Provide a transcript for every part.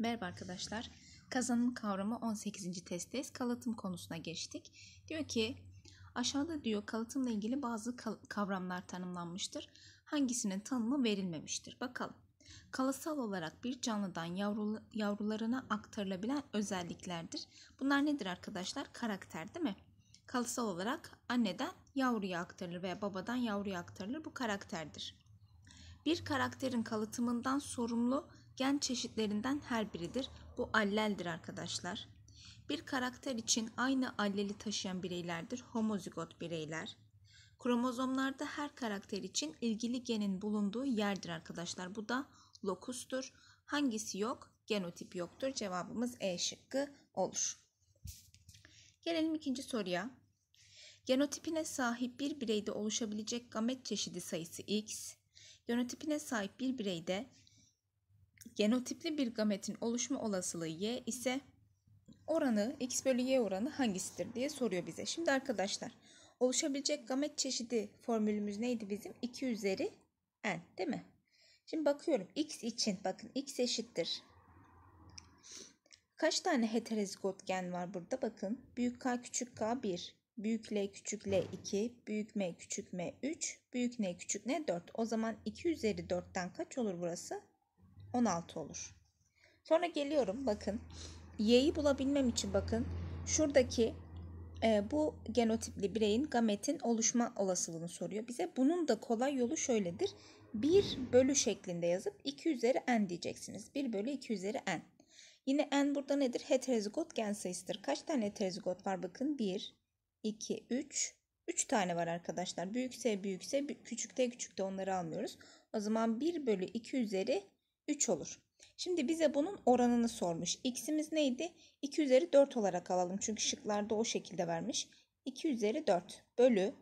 Merhaba arkadaşlar. Kazanım kavramı 18. testteyiz. Kalıtım konusuna geçtik. Diyor ki aşağıda diyor kalıtımla ilgili bazı kavramlar tanımlanmıştır. Hangisinin tanımı verilmemiştir? Bakalım. Kalıtsal olarak bir canlıdan yavrularına aktarılabilen özelliklerdir. Bunlar nedir arkadaşlar? Karakter değil mi? Kalıtsal olarak anneden yavruya aktarılır veya babadan yavruya aktarılır. Bu karakterdir. Bir karakterin kalıtımından sorumlu gen çeşitlerinden her biridir. Bu alleldir arkadaşlar. Bir karakter için aynı alleli taşıyan bireylerdir homozigot bireyler. Kromozomlarda her karakter için ilgili genin bulunduğu yerdir arkadaşlar. Bu da lokustur. Hangisi yok? Genotip yoktur. Cevabımız E şıkkı olur. Gelelim ikinci soruya. Genotipine sahip bir bireyde oluşabilecek gamet çeşidi sayısı X, genotipine sahip bir bireyde Genotipli bir gametin oluşma olasılığı y ise oranı x bölü y oranı hangisidir diye soruyor bize. Şimdi arkadaşlar oluşabilecek gamet çeşidi formülümüz neydi bizim? 2 üzeri n değil mi? Şimdi bakıyorum x için bakın x eşittir. Kaç tane heterozigot gen var burada bakın. Büyük K küçük K 1, büyük L küçük L 2, büyük M küçük M 3, büyük N küçük N 4. O zaman 2 üzeri 4'ten kaç olur burası? 16 olur. Sonra geliyorum bakın. Y'yi bulabilmem için bakın. Şuradaki e, bu genotipli bireyin gametin oluşma olasılığını soruyor bize. Bunun da kolay yolu şöyledir. 1 bölü şeklinde yazıp 2 üzeri n diyeceksiniz. 1 bölü 2 üzeri n. Yine n burada nedir? Heterozigot gen sayısıdır. Kaç tane heterozigot var? Bakın 1, 2, 3. 3 tane var arkadaşlar. Büyükse büyükse, küçükte küçükte onları almıyoruz. O zaman 1 bölü 2 üzeri 3 olur. Şimdi bize bunun oranını sormuş. X'imiz neydi? 2 üzeri 4 olarak alalım. Çünkü şıklarda o şekilde vermiş. 2 üzeri 4 bölü.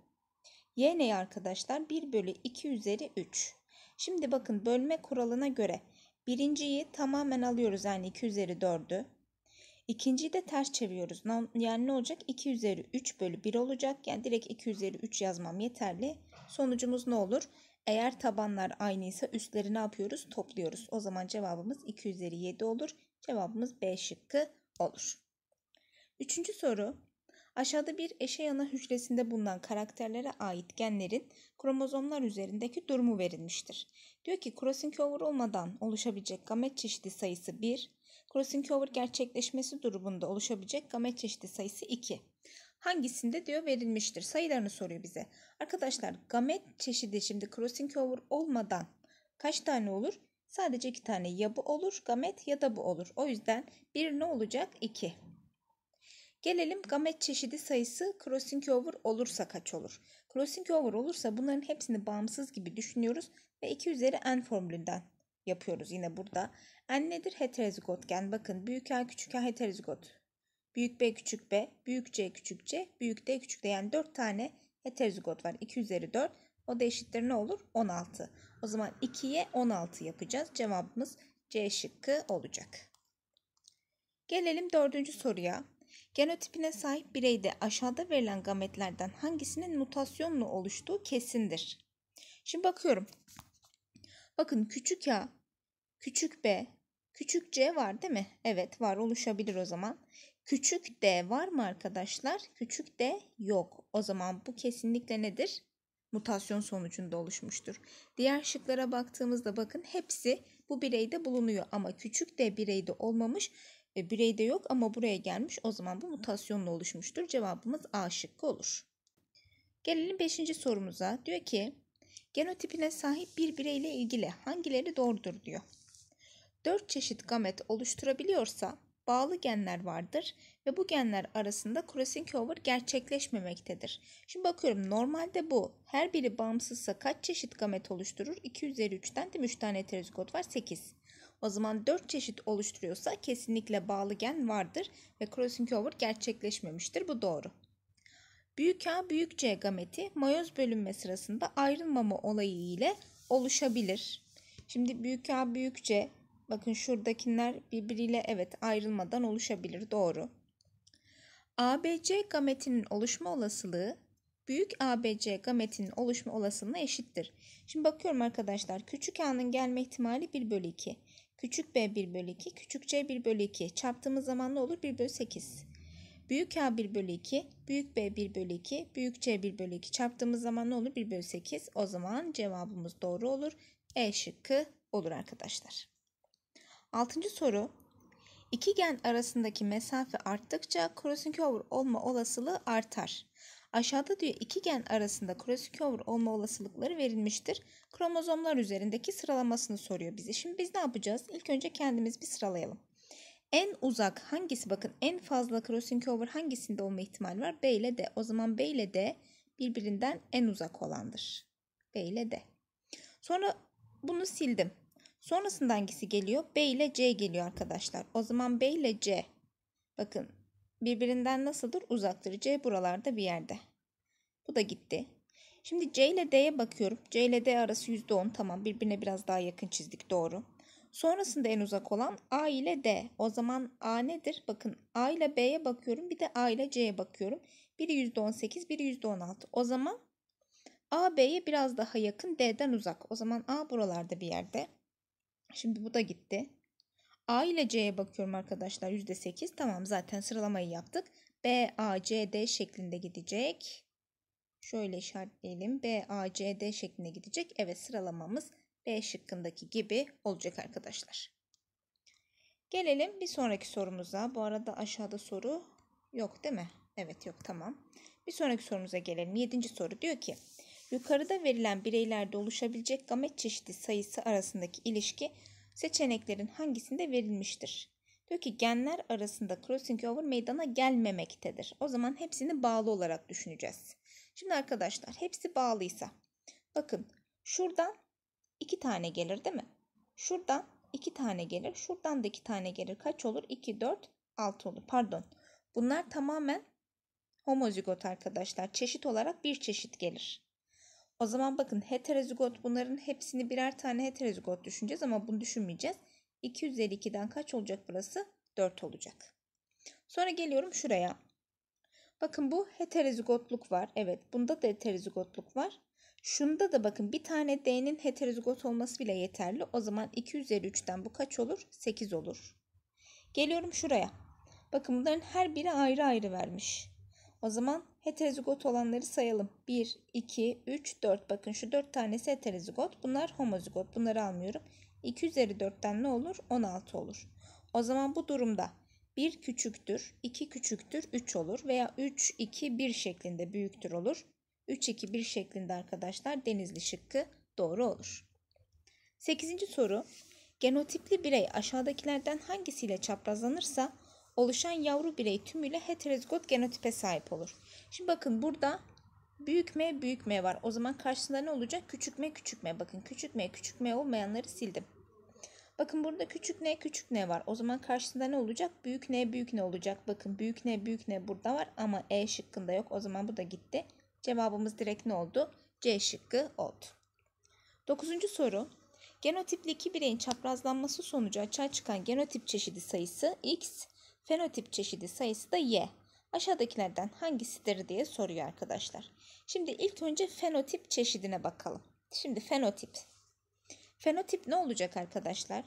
Y ne arkadaşlar? 1 bölü 2 üzeri 3. Şimdi bakın bölme kuralına göre birinciyi tamamen alıyoruz yani 2 üzeri 4'ü. İkinciyi de ters çeviriyoruz. Yani ne olacak? 2 üzeri 3 bölü 1 olacak. Yani direkt 2 üzeri 3 yazmam yeterli. Sonucumuz ne olur? Eğer tabanlar aynıysa üstleri ne yapıyoruz? Topluyoruz. O zaman cevabımız 2 üzeri 7 olur. Cevabımız B şıkkı olur. Üçüncü soru. Aşağıda bir eşey ana hücresinde bulunan karakterlere ait genlerin kromozomlar üzerindeki durumu verilmiştir. Diyor ki crossingover olmadan oluşabilecek gamet çeşidi sayısı 1, crossingover gerçekleşmesi durumunda oluşabilecek gamet çeşidi sayısı 2 hangisinde diyor verilmiştir. Sayılarını soruyor bize. Arkadaşlar gamet çeşidi şimdi crossing over olmadan kaç tane olur? Sadece iki tane ya bu olur gamet ya da bu olur. O yüzden bir ne olacak? 2. Gelelim gamet çeşidi sayısı crossing over olursa kaç olur? Crossing over olursa bunların hepsini bağımsız gibi düşünüyoruz ve 2 üzeri n formülünden yapıyoruz yine burada. N nedir? Heterozigot gen. Bakın büyük A küçük A heterozigot Büyük B küçük B, büyük C küçük C, büyük D küçük D. Yani 4 tane heterozigot var. 2 üzeri 4. O da eşittir ne olur? 16. O zaman 2'ye 16 yapacağız. Cevabımız C şıkkı olacak. Gelelim dördüncü soruya. Genotipine sahip bireyde aşağıda verilen gametlerden hangisinin mutasyonla oluştuğu kesindir. Şimdi bakıyorum. Bakın küçük A, küçük B, küçük C var değil mi? Evet var oluşabilir o zaman. Küçük d var mı arkadaşlar? Küçük d yok. O zaman bu kesinlikle nedir? Mutasyon sonucunda oluşmuştur. Diğer şıklara baktığımızda bakın hepsi bu bireyde bulunuyor ama küçük d bireyde olmamış ve bireyde yok ama buraya gelmiş. O zaman bu mutasyonla oluşmuştur. Cevabımız A şıkkı olur. Gelelim 5. sorumuza. Diyor ki genotipine sahip bir bireyle ilgili hangileri doğrudur diyor. 4 çeşit gamet oluşturabiliyorsa bağlı genler vardır ve bu genler arasında crossing over gerçekleşmemektedir. Şimdi bakıyorum normalde bu her biri bağımsızsa kaç çeşit gamet oluşturur? 2 üzeri 3'ten değil mi? 3 tane heterozigot var 8. O zaman 4 çeşit oluşturuyorsa kesinlikle bağlı gen vardır ve crossing over gerçekleşmemiştir. Bu doğru. Büyük A büyük C gameti mayoz bölünme sırasında ayrılmama olayı ile oluşabilir. Şimdi büyük A büyük C Bakın şuradakiler birbiriyle evet ayrılmadan oluşabilir. Doğru. ABC gametinin oluşma olasılığı büyük ABC gametinin oluşma olasılığına eşittir. Şimdi bakıyorum arkadaşlar. Küçük A'nın gelme ihtimali 1 bölü 2. Küçük B 1 bölü 2. Küçük C 1 bölü 2. Çarptığımız zaman ne olur? 1 bölü 8. Büyük A 1 bölü 2. Büyük B 1 bölü 2. Büyük C 1 bölü 2. Çarptığımız zaman ne olur? 1 bölü 8. O zaman cevabımız doğru olur. E şıkkı olur arkadaşlar. Altıncı soru. İki gen arasındaki mesafe arttıkça crossover olma olasılığı artar. Aşağıda diyor iki gen arasında crossover olma olasılıkları verilmiştir. Kromozomlar üzerindeki sıralamasını soruyor bize. Şimdi biz ne yapacağız? İlk önce kendimiz bir sıralayalım. En uzak hangisi? Bakın en fazla crossover hangisinde olma ihtimali var? B ile D. O zaman B ile D birbirinden en uzak olandır. B ile D. Sonra bunu sildim. Sonrasında hangisi geliyor? B ile C geliyor arkadaşlar. O zaman B ile C. Bakın birbirinden nasıldır? Uzaktır. C buralarda bir yerde. Bu da gitti. Şimdi C ile D'ye bakıyorum. C ile D arası %10 tamam birbirine biraz daha yakın çizdik doğru. Sonrasında en uzak olan A ile D. O zaman A nedir? Bakın A ile B'ye bakıyorum bir de A ile C'ye bakıyorum. Biri %18 biri %16. O zaman A B'ye biraz daha yakın D'den uzak. O zaman A buralarda bir yerde. Şimdi bu da gitti. A ile C'ye bakıyorum arkadaşlar. %8 tamam zaten sıralamayı yaptık. B, A, C, D şeklinde gidecek. Şöyle işaretleyelim. B, A, C, D şeklinde gidecek. Evet sıralamamız B şıkkındaki gibi olacak arkadaşlar. Gelelim bir sonraki sorumuza. Bu arada aşağıda soru yok değil mi? Evet yok tamam. Bir sonraki sorumuza gelelim. Yedinci soru diyor ki Yukarıda verilen bireylerde oluşabilecek gamet çeşidi sayısı arasındaki ilişki seçeneklerin hangisinde verilmiştir? Diyor ki genler arasında crossing over meydana gelmemektedir. O zaman hepsini bağlı olarak düşüneceğiz. Şimdi arkadaşlar hepsi bağlıysa bakın şuradan iki tane gelir değil mi? Şuradan iki tane gelir. Şuradan da iki tane gelir. Kaç olur? 2, 4, 6 olur. Pardon. Bunlar tamamen homozigot arkadaşlar. Çeşit olarak bir çeşit gelir. O zaman bakın heterozigot bunların hepsini birer tane heterozigot düşüneceğiz ama bunu düşünmeyeceğiz. 252'den kaç olacak burası? 4 olacak. Sonra geliyorum şuraya. Bakın bu heterozigotluk var. Evet bunda da heterozigotluk var. Şunda da bakın bir tane D'nin heterozigot olması bile yeterli. O zaman 2 bu kaç olur? 8 olur. Geliyorum şuraya. Bakın bunların her biri ayrı ayrı vermiş. O zaman heterozigot olanları sayalım. 1, 2, 3, 4. Bakın şu 4 tanesi heterozigot. Bunlar homozigot. Bunları almıyorum. 2 üzeri 4'ten ne olur? 16 olur. O zaman bu durumda 1 küçüktür, 2 küçüktür, 3 olur. Veya 3, 2, 1 şeklinde büyüktür olur. 3, 2, 1 şeklinde arkadaşlar denizli şıkkı doğru olur. 8. soru. Genotipli birey aşağıdakilerden hangisiyle çaprazlanırsa oluşan yavru birey tümüyle heterozigot genotipe sahip olur. Şimdi bakın burada büyük M büyük M var. O zaman karşısında ne olacak? Küçük M küçük M. Bakın küçük M küçük M olmayanları sildim. Bakın burada küçük n küçük n var. O zaman karşısında ne olacak? Büyük n büyük n olacak. Bakın büyük n büyük n burada var ama e şıkkında yok. O zaman bu da gitti. Cevabımız direkt ne oldu? C şıkkı oldu. Dokuzuncu soru. Genotipli iki bireyin çaprazlanması sonucu açığa çıkan genotip çeşidi sayısı X, Fenotip çeşidi sayısı da Y. Aşağıdakilerden hangisidir diye soruyor arkadaşlar. Şimdi ilk önce fenotip çeşidine bakalım. Şimdi fenotip. Fenotip ne olacak arkadaşlar?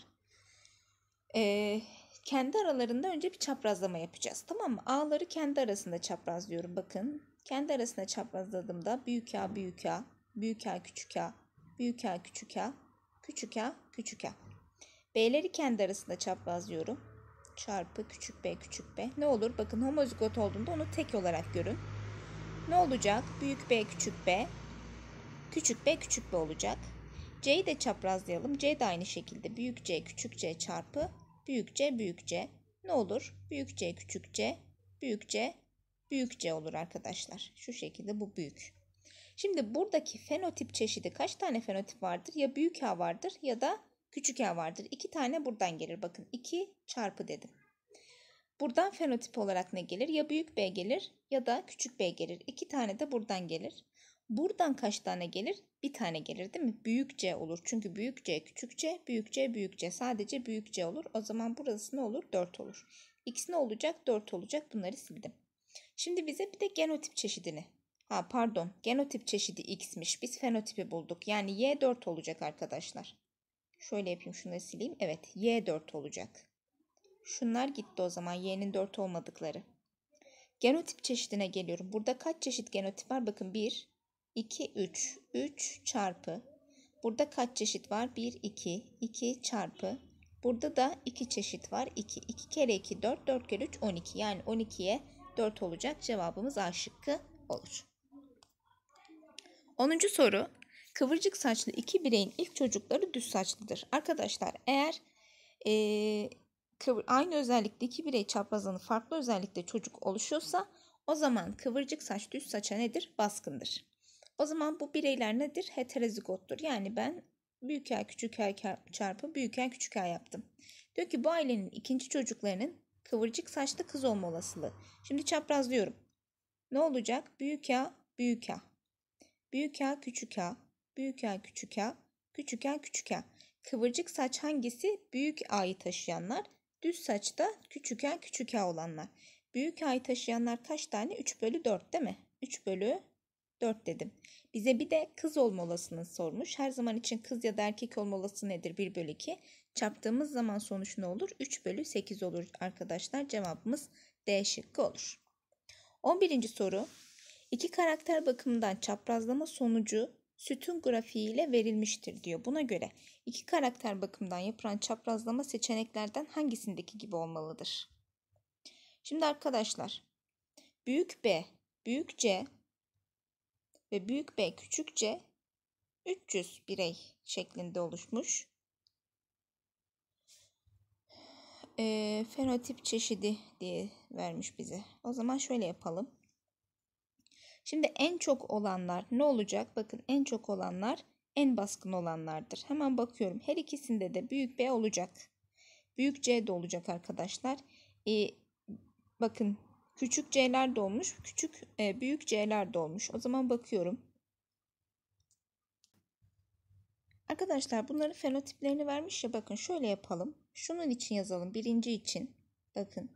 Ee, kendi aralarında önce bir çaprazlama yapacağız. Tamam mı? A'ları kendi arasında çaprazlıyorum. Bakın kendi arasında çaprazladığımda büyük A büyük A, büyük A küçük A, büyük A küçük A, küçük A küçük A. B'leri kendi arasında çaprazlıyorum çarpı küçük b küçük b ne olur? Bakın homozigot olduğunda onu tek olarak görün. Ne olacak? Büyük b küçük b küçük b küçük b olacak. C'yi de çaprazlayalım. C de aynı şekilde büyük c küçük c çarpı büyük c büyük c ne olur? Büyük c küçük c büyük c büyük c olur arkadaşlar. Şu şekilde bu büyük. Şimdi buradaki fenotip çeşidi kaç tane fenotip vardır? Ya büyük A vardır ya da küçük a vardır. İki tane buradan gelir. Bakın 2 çarpı dedim. Buradan fenotip olarak ne gelir? Ya büyük B gelir ya da küçük B gelir. İki tane de buradan gelir. Buradan kaç tane gelir? Bir tane gelir değil mi? Büyük C olur. Çünkü büyük C küçük C, büyük C büyük C. Sadece büyük C olur. O zaman burası ne olur? 4 olur. X ne olacak? 4 olacak. Bunları sildim. Şimdi bize bir de genotip çeşidini. Ha pardon. Genotip çeşidi X'miş. Biz fenotipi bulduk. Yani Y 4 olacak arkadaşlar. Şöyle yapayım şunu da sileyim. Evet y 4 olacak. Şunlar gitti o zaman y'nin 4 olmadıkları. Genotip çeşidine geliyorum. Burada kaç çeşit genotip var? Bakın 1, 2, 3. 3 çarpı. Burada kaç çeşit var? 1, 2. 2 çarpı. Burada da 2 çeşit var. 2. 2 kere 2 4. 4 kere 3 12. Yani 12'ye 4 olacak. Cevabımız A şıkkı olur. 10. soru. Kıvırcık saçlı iki bireyin ilk çocukları düz saçlıdır. Arkadaşlar eğer e, kıvır, aynı özellikte iki birey çaprazını farklı özellikte çocuk oluşuyorsa o zaman kıvırcık saç düz saça nedir? Baskındır. O zaman bu bireyler nedir? Heterozigottur. Yani ben büyük ay küçük ay çarpı büyük ay küçük ay yaptım. Diyor ki bu ailenin ikinci çocuklarının kıvırcık saçlı kız olma olasılığı. Şimdi çaprazlıyorum. Ne olacak? Büyük A, büyük A. Büyük A, küçük A büyük A küçük A, küçük A küçük A. Kıvırcık saç hangisi? Büyük A'yı taşıyanlar. Düz saçta küçük A küçük A olanlar. Büyük A'yı taşıyanlar kaç tane? 3 bölü 4 değil mi? 3 bölü 4 dedim. Bize bir de kız olma olasılığını sormuş. Her zaman için kız ya da erkek olma olasılığı nedir? 1 bölü 2. Çarptığımız zaman sonuç ne olur? 3 bölü 8 olur arkadaşlar. Cevabımız D şıkkı olur. 11. soru. İki karakter bakımından çaprazlama sonucu sütun grafiğiyle verilmiştir diyor. Buna göre iki karakter bakımından yapılan çaprazlama seçeneklerden hangisindeki gibi olmalıdır? Şimdi arkadaşlar büyük B, büyük C ve büyük B küçük C 300 birey şeklinde oluşmuş. E, fenotip çeşidi diye vermiş bize. O zaman şöyle yapalım. Şimdi en çok olanlar ne olacak? Bakın en çok olanlar en baskın olanlardır. Hemen bakıyorum. Her ikisinde de büyük B olacak. Büyük C de olacak arkadaşlar. Ee, bakın küçük C'ler de olmuş. Küçük e, büyük C'ler de olmuş. O zaman bakıyorum. Arkadaşlar bunların fenotiplerini vermiş ya bakın şöyle yapalım. Şunun için yazalım. Birinci için. Bakın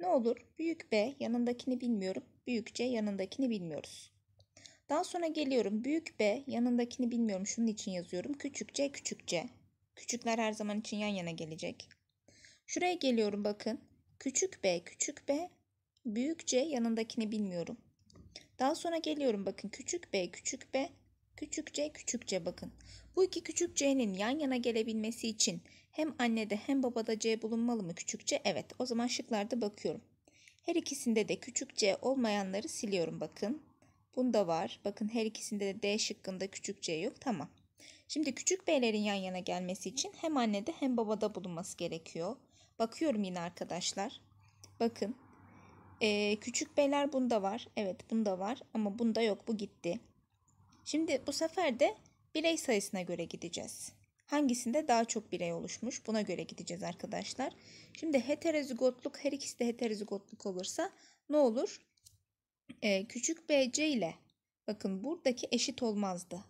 ne olur? Büyük B yanındakini bilmiyorum. Büyük C yanındakini bilmiyoruz. Daha sonra geliyorum. Büyük B yanındakini bilmiyorum. Şunun için yazıyorum. Küçük C küçük C. Küçükler her zaman için yan yana gelecek. Şuraya geliyorum bakın. Küçük B küçük B. Büyük C yanındakini bilmiyorum. Daha sonra geliyorum bakın. Küçük B küçük B. Küçük C küçük C bakın. Bu iki küçük C'nin yan yana gelebilmesi için hem annede hem babada C bulunmalı mı küçük C? Evet. O zaman şıklarda bakıyorum. Her ikisinde de küçük c olmayanları siliyorum bakın. Bunda var. Bakın her ikisinde de D şıkkında küçük c yok. Tamam. Şimdi küçük B'lerin yan yana gelmesi için hem annede hem babada bulunması gerekiyor. Bakıyorum yine arkadaşlar. Bakın. Ee, küçük B'ler bunda var. Evet bunda var ama bunda yok. Bu gitti. Şimdi bu sefer de birey sayısına göre gideceğiz. Hangisinde daha çok birey oluşmuş? Buna göre gideceğiz arkadaşlar. Şimdi heterozigotluk her ikisi de heterozigotluk olursa ne olur? Ee, küçük BC ile bakın buradaki eşit olmazdı.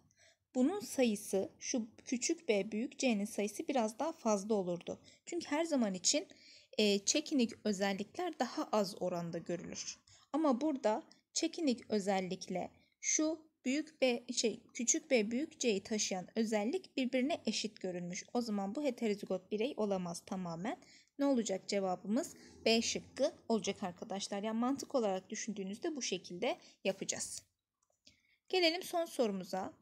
Bunun sayısı şu küçük b büyük c'nin sayısı biraz daha fazla olurdu. Çünkü her zaman için e, çekinik özellikler daha az oranda görülür. Ama burada çekinik özellikle şu büyük B şey küçük B büyük C'yi taşıyan özellik birbirine eşit görünmüş O zaman bu heterozigot birey olamaz tamamen. Ne olacak cevabımız? B şıkkı olacak arkadaşlar. Yani mantık olarak düşündüğünüzde bu şekilde yapacağız. Gelelim son sorumuza.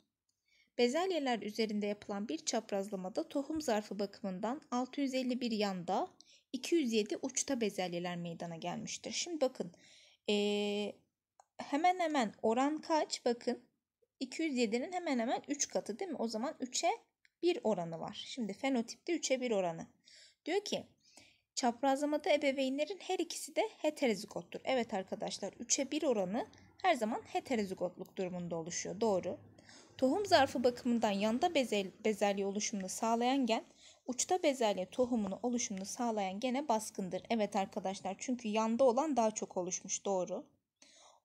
Bezelyeler üzerinde yapılan bir çaprazlamada tohum zarfı bakımından 651 yanda 207 uçta bezelyeler meydana gelmiştir. Şimdi bakın ee, hemen hemen oran kaç? Bakın 207'nin hemen hemen 3 katı değil mi? O zaman 3'e 1 oranı var. Şimdi fenotipte 3'e 1 oranı. Diyor ki çaprazlamada ebeveynlerin her ikisi de heterozigottur. Evet arkadaşlar 3'e 1 oranı her zaman heterozigotluk durumunda oluşuyor. Doğru. Tohum zarfı bakımından yanda bezel, bezelye oluşumunu sağlayan gen, uçta bezelye tohumunu oluşumunu sağlayan gene baskındır. Evet arkadaşlar çünkü yanda olan daha çok oluşmuş. Doğru.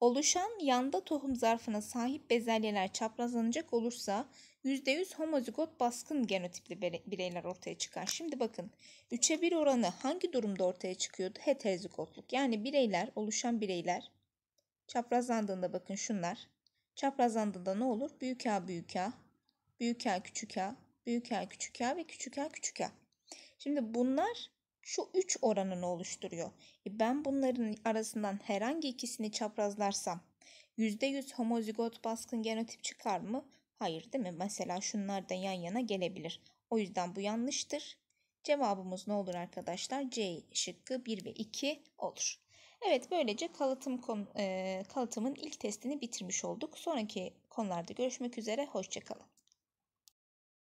Oluşan yanda tohum zarfına sahip bezelyeler çaprazlanacak olursa %100 homozigot baskın genotipli bireyler ortaya çıkar. Şimdi bakın 3'e 1 oranı hangi durumda ortaya çıkıyordu? Heterozigotluk. Yani bireyler, oluşan bireyler çaprazlandığında bakın şunlar. Çaprazlandığında ne olur? Büyük A büyük A, büyük A küçük A, büyük A küçük A ve küçük A küçük A. Şimdi bunlar şu 3 oranını oluşturuyor. E ben bunların arasından herhangi ikisini çaprazlarsam %100 homozigot baskın genotip çıkar mı? Hayır değil mi? Mesela şunlar da yan yana gelebilir. O yüzden bu yanlıştır. Cevabımız ne olur arkadaşlar? C şıkkı 1 ve 2 olur. Evet böylece kalıtım konu, e, kalıtımın ilk testini bitirmiş olduk. Sonraki konularda görüşmek üzere. Hoşçakalın.